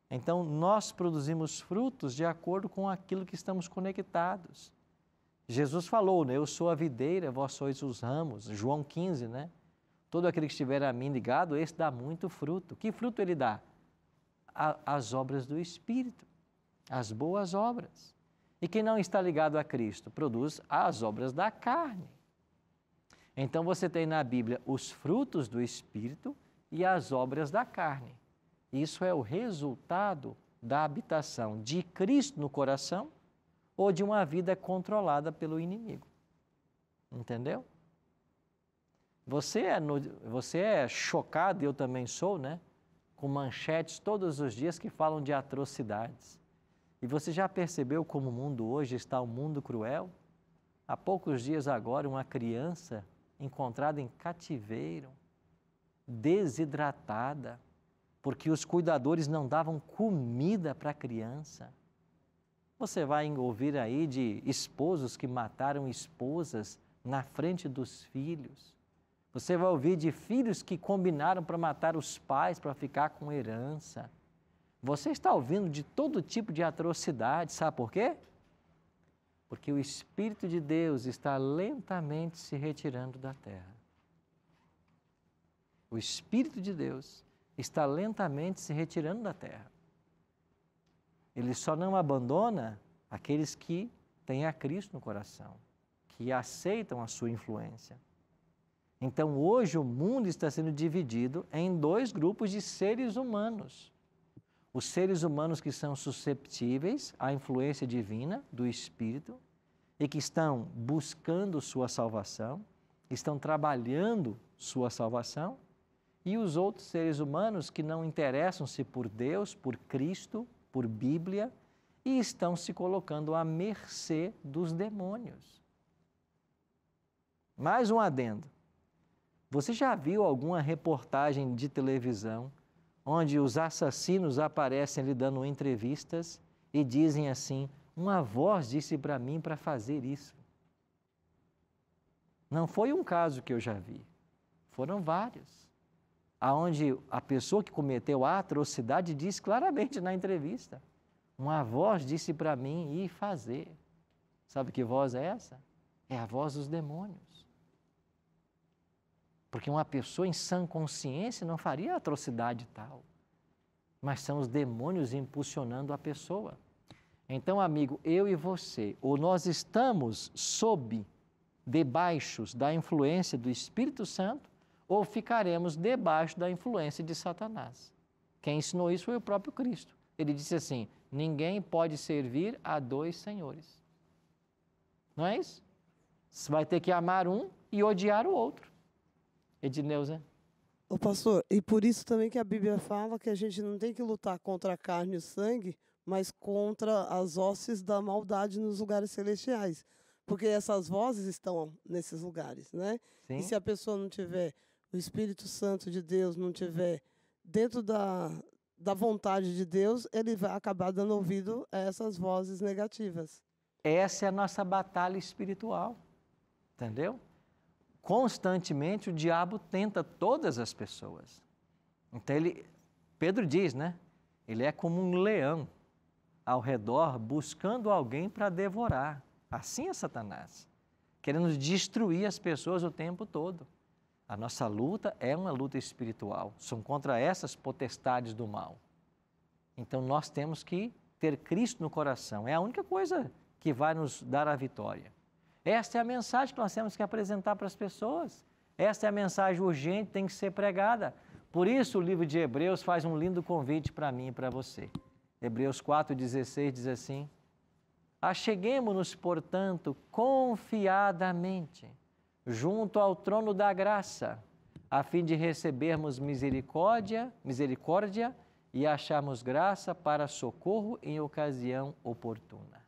Então, nós produzimos frutos de acordo com aquilo que estamos conectados. Jesus falou, né? Eu sou a videira, vós sois os ramos. João 15, né? Todo aquele que estiver a mim ligado, esse dá muito fruto. Que fruto ele dá? A, as obras do Espírito, as boas obras. E quem não está ligado a Cristo produz as obras da carne. Então você tem na Bíblia os frutos do Espírito e as obras da carne. Isso é o resultado da habitação de Cristo no coração ou de uma vida controlada pelo inimigo. Entendeu? Você é, no, você é chocado, eu também sou, né? Com manchetes todos os dias que falam de atrocidades. E você já percebeu como o mundo hoje está um mundo cruel? Há poucos dias agora, uma criança encontrada em cativeiro, desidratada, porque os cuidadores não davam comida para a criança. Você vai ouvir aí de esposos que mataram esposas na frente dos filhos. Você vai ouvir de filhos que combinaram para matar os pais para ficar com herança. Você está ouvindo de todo tipo de atrocidade, sabe por quê? Porque o Espírito de Deus está lentamente se retirando da terra. O Espírito de Deus está lentamente se retirando da terra. Ele só não abandona aqueles que têm a Cristo no coração, que aceitam a sua influência. Então, hoje, o mundo está sendo dividido em dois grupos de seres humanos. Os seres humanos que são susceptíveis à influência divina do Espírito e que estão buscando sua salvação, estão trabalhando sua salvação, e os outros seres humanos que não interessam-se por Deus, por Cristo, por Bíblia e estão se colocando à mercê dos demônios. Mais um adendo. Você já viu alguma reportagem de televisão onde os assassinos aparecem lhe dando entrevistas e dizem assim: Uma voz disse para mim para fazer isso? Não foi um caso que eu já vi, foram vários aonde a pessoa que cometeu a atrocidade diz claramente na entrevista. Uma voz disse para mim ir fazer. Sabe que voz é essa? É a voz dos demônios. Porque uma pessoa em sã consciência não faria atrocidade tal. Mas são os demônios impulsionando a pessoa. Então, amigo, eu e você, ou nós estamos sob, debaixo da influência do Espírito Santo, ou ficaremos debaixo da influência de Satanás. Quem ensinou isso foi o próprio Cristo. Ele disse assim: ninguém pode servir a dois senhores. Não é isso? Você vai ter que amar um e odiar o outro. É Edneuza. Né?
Ô pastor, e por isso também que a Bíblia fala que a gente não tem que lutar contra a carne e o sangue, mas contra as hostes da maldade nos lugares celestiais. Porque essas vozes estão nesses lugares, né? Sim. E se a pessoa não tiver o Espírito Santo de Deus não tiver dentro da, da vontade
de Deus, ele vai acabar dando ouvido a essas vozes negativas. Essa é a nossa batalha espiritual, entendeu? Constantemente o diabo tenta todas as pessoas. Então ele, Pedro diz, né? Ele é como um leão ao redor buscando alguém para devorar. Assim é Satanás, querendo destruir as pessoas o tempo todo. A nossa luta é uma luta espiritual, são contra essas potestades do mal. Então nós temos que ter Cristo no coração, é a única coisa que vai nos dar a vitória. Esta é a mensagem que nós temos que apresentar para as pessoas. Esta é a mensagem urgente, tem que ser pregada. Por isso o livro de Hebreus faz um lindo convite para mim e para você. Hebreus 4:16 diz assim: Acheguemo-nos, portanto, confiadamente junto ao trono da graça, a fim de recebermos misericórdia, misericórdia e acharmos graça para socorro em ocasião oportuna.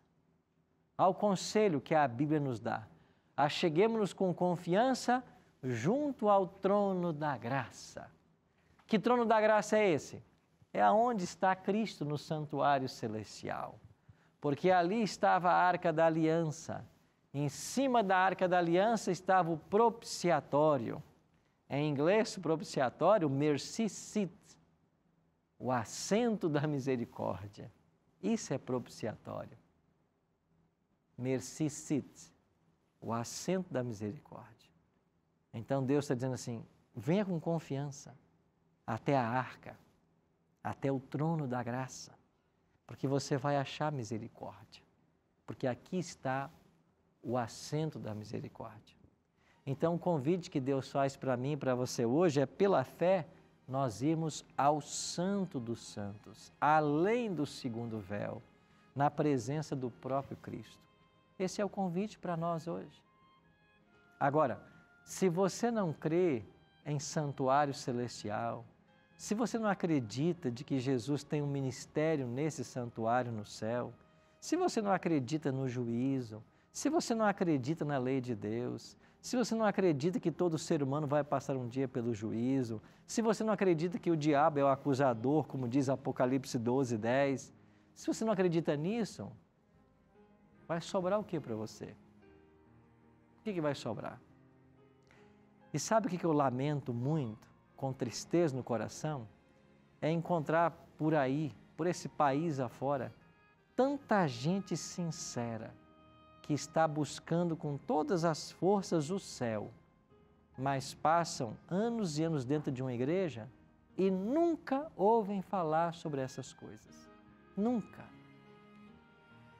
Ao conselho que a Bíblia nos dá, acheguemos-nos com confiança junto ao trono da graça. Que trono da graça é esse? É aonde está Cristo no santuário celestial, porque ali estava a arca da aliança em cima da arca da aliança estava o propiciatório. Em inglês, propiciatório, mercy seat, o assento da misericórdia. Isso é propiciatório. Mercy seat, o assento da misericórdia. Então Deus está dizendo assim: venha com confiança até a arca, até o trono da graça, porque você vai achar misericórdia, porque aqui está o assento da misericórdia. Então, o convite que Deus faz para mim e para você hoje é, pela fé, nós irmos ao Santo dos Santos, além do segundo véu, na presença do próprio Cristo. Esse é o convite para nós hoje. Agora, se você não crê em santuário celestial, se você não acredita de que Jesus tem um ministério nesse santuário no céu, se você não acredita no juízo, se você não acredita na lei de Deus, se você não acredita que todo ser humano vai passar um dia pelo juízo, se você não acredita que o diabo é o acusador, como diz Apocalipse 12, 10, se você não acredita nisso, vai sobrar o que para você? O que, que vai sobrar? E sabe o que eu lamento muito, com tristeza no coração? É encontrar por aí, por esse país afora, tanta gente sincera que está buscando com todas as forças o céu, mas passam anos e anos dentro de uma igreja e nunca ouvem falar sobre essas coisas. Nunca.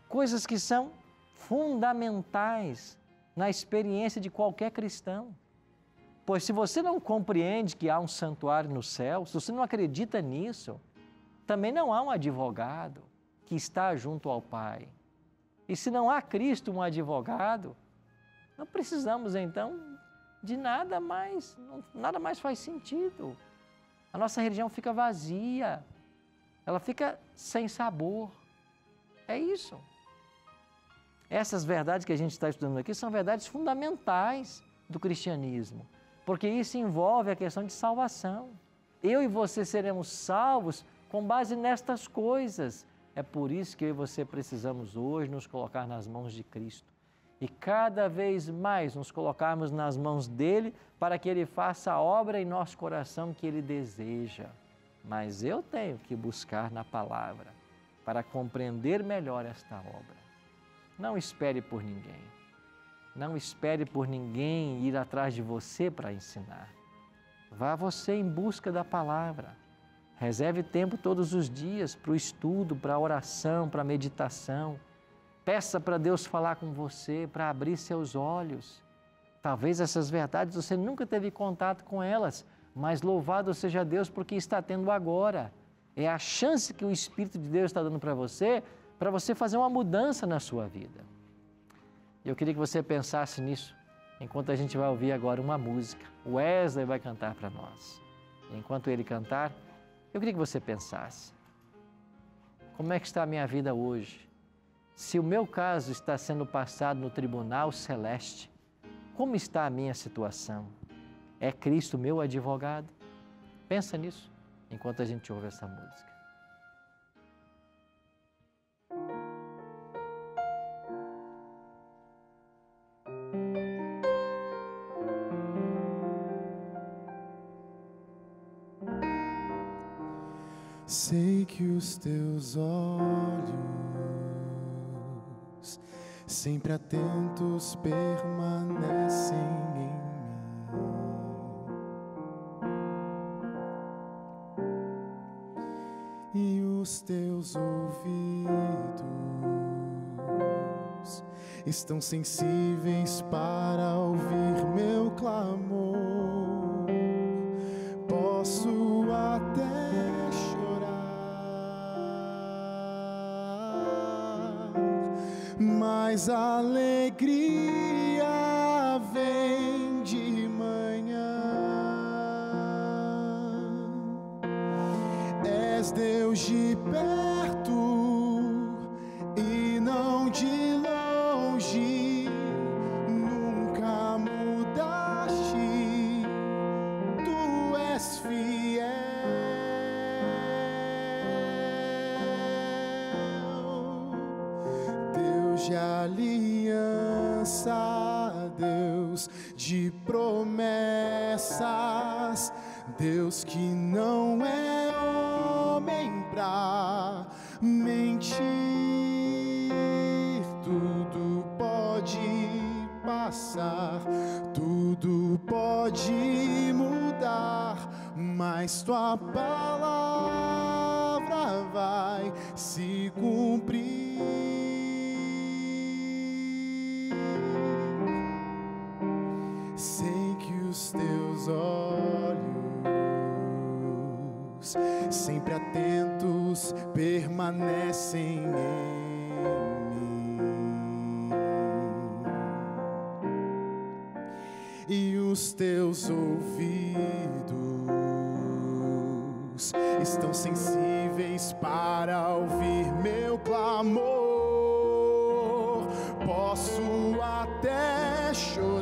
Coisas que são fundamentais na experiência de qualquer cristão. Pois se você não compreende que há um santuário no céu, se você não acredita nisso, também não há um advogado que está junto ao Pai e se não há Cristo um advogado, não precisamos então de nada mais, nada mais faz sentido. A nossa religião fica vazia, ela fica sem sabor. É isso. Essas verdades que a gente está estudando aqui são verdades fundamentais do cristianismo, porque isso envolve a questão de salvação. Eu e você seremos salvos com base nestas coisas, é por isso que eu e você precisamos hoje nos colocar nas mãos de Cristo e cada vez mais nos colocarmos nas mãos dele para que ele faça a obra em nosso coração que ele deseja. Mas eu tenho que buscar na palavra para compreender melhor esta obra. Não espere por ninguém. Não espere por ninguém ir atrás de você para ensinar. Vá você em busca da palavra Reserve tempo todos os dias para o estudo, para a oração, para a meditação. Peça para Deus falar com você, para abrir seus olhos. Talvez essas verdades você nunca teve contato com elas, mas louvado seja Deus porque está tendo agora. É a chance que o Espírito de Deus está dando para você, para você fazer uma mudança na sua vida. Eu queria que você pensasse nisso, enquanto a gente vai ouvir agora uma música. Wesley vai cantar para nós. Enquanto ele cantar, eu queria que você pensasse: como é que está a minha vida hoje? Se o meu caso está sendo passado no tribunal celeste, como está a minha situação? É Cristo meu advogado? Pensa nisso enquanto a gente ouve essa música.
sempre atentos permanecem em mim. E os teus ouvidos estão sensíveis para o mentir, tudo pode passar, tudo pode mudar, mas tua palavra. meus ouvidos estão sensíveis para ouvir meu clamor. Posso até chorar,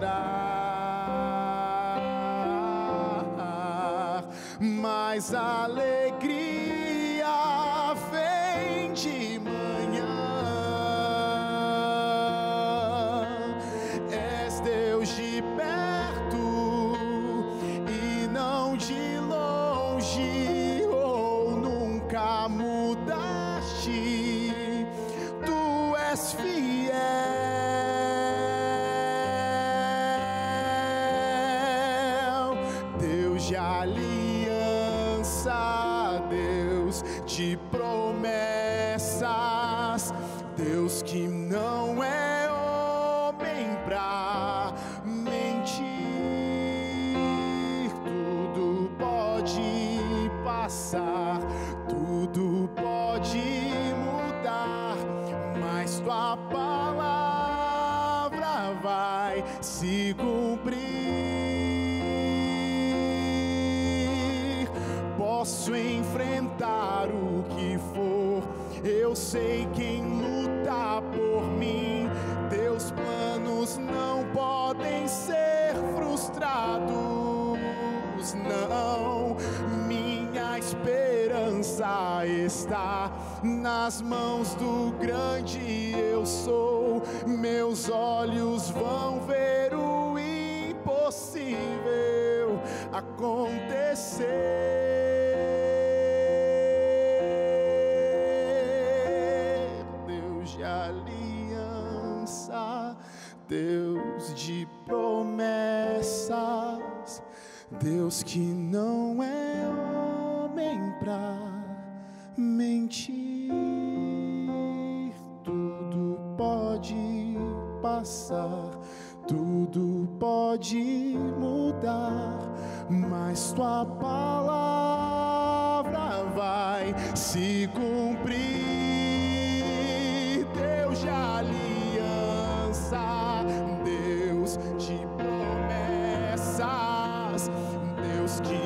mas a palavra vai se cumprir. Posso enfrentar o que for, eu sei quem luta por mim. Teus planos não podem ser frustrados, não. Minha esperança está nas mãos do grande eu sou. Meus olhos vão ver o impossível acontecer. Deus de aliança, Deus de promessas, Deus que não é homem para mentir. passar, tudo pode mudar, mas tua palavra vai se cumprir. Deus de aliança, Deus de promessas, Deus que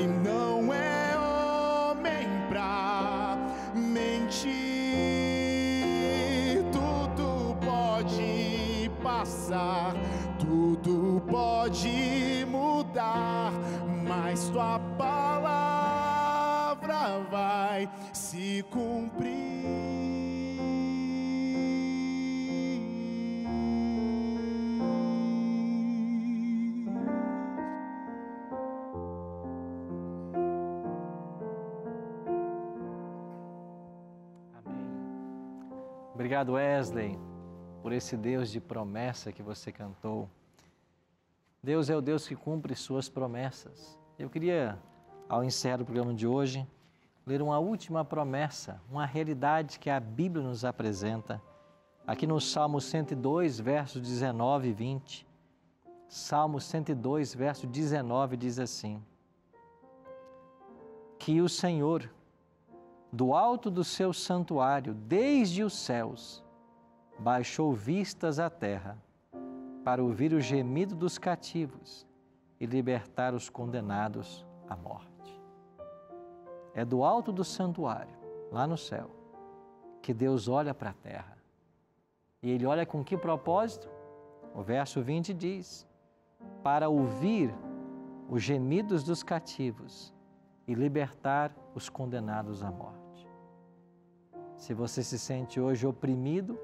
mas tua palavra vai se cumprir.
Obrigado, Wesley, por esse Deus de promessa que você cantou. Deus é o Deus que cumpre suas promessas. Eu queria, ao encerrar o programa de hoje, ler uma última promessa, uma realidade que a Bíblia nos apresenta, aqui no Salmo 102, versos 19 e 20. Salmo 102, verso 19 diz assim: Que o Senhor, do alto do seu santuário, desde os céus, baixou vistas à terra, para ouvir o gemido dos cativos e libertar os condenados à morte. É do alto do santuário, lá no céu, que Deus olha para a terra. E ele olha com que propósito? O verso 20 diz: para ouvir os gemidos dos cativos e libertar os condenados à morte. Se você se sente hoje oprimido,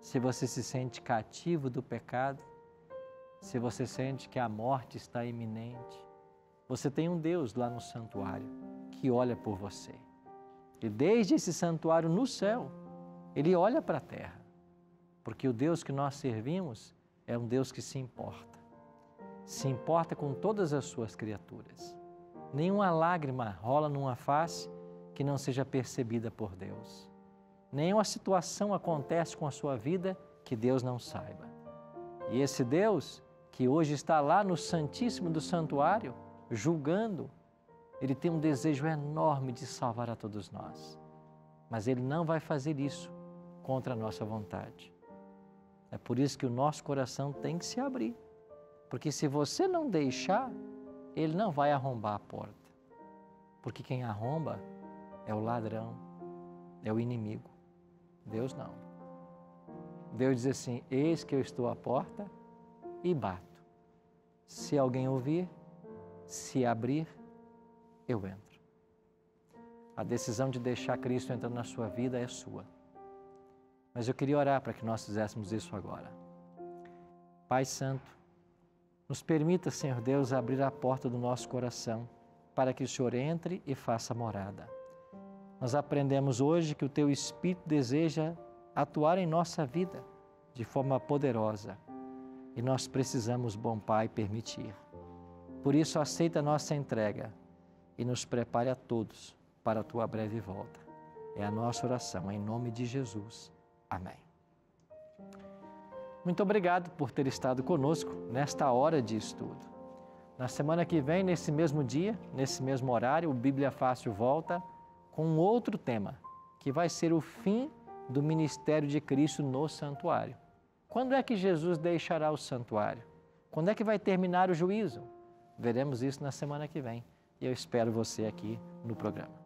se você se sente cativo do pecado, se você sente que a morte está iminente, você tem um Deus lá no santuário que olha por você. E desde esse santuário no céu, ele olha para a terra, porque o Deus que nós servimos é um Deus que se importa. Se importa com todas as suas criaturas. Nenhuma lágrima rola numa face que não seja percebida por Deus. Nenhuma situação acontece com a sua vida que Deus não saiba. E esse Deus que hoje está lá no Santíssimo do Santuário, julgando, ele tem um desejo enorme de salvar a todos nós. Mas ele não vai fazer isso contra a nossa vontade. É por isso que o nosso coração tem que se abrir. Porque se você não deixar, ele não vai arrombar a porta. Porque quem arromba é o ladrão, é o inimigo. Deus não. Deus diz assim: Eis que eu estou à porta e bato. Se alguém ouvir, se abrir, eu entro. A decisão de deixar Cristo entrando na sua vida é sua. Mas eu queria orar para que nós fizéssemos isso agora. Pai Santo, nos permita, Senhor Deus, abrir a porta do nosso coração para que o Senhor entre e faça morada. Nós aprendemos hoje que o Teu Espírito deseja atuar em nossa vida de forma poderosa e nós precisamos, bom Pai, permitir. Por isso, aceita a nossa entrega e nos prepare a todos para a tua breve volta. É a nossa oração, em nome de Jesus. Amém. Muito obrigado por ter estado conosco nesta hora de estudo. Na semana que vem, nesse mesmo dia, nesse mesmo horário, o Bíblia Fácil volta com outro tema, que vai ser o fim do ministério de Cristo no santuário. Quando é que Jesus deixará o santuário? Quando é que vai terminar o juízo? Veremos isso na semana que vem.
E Eu espero você aqui no programa.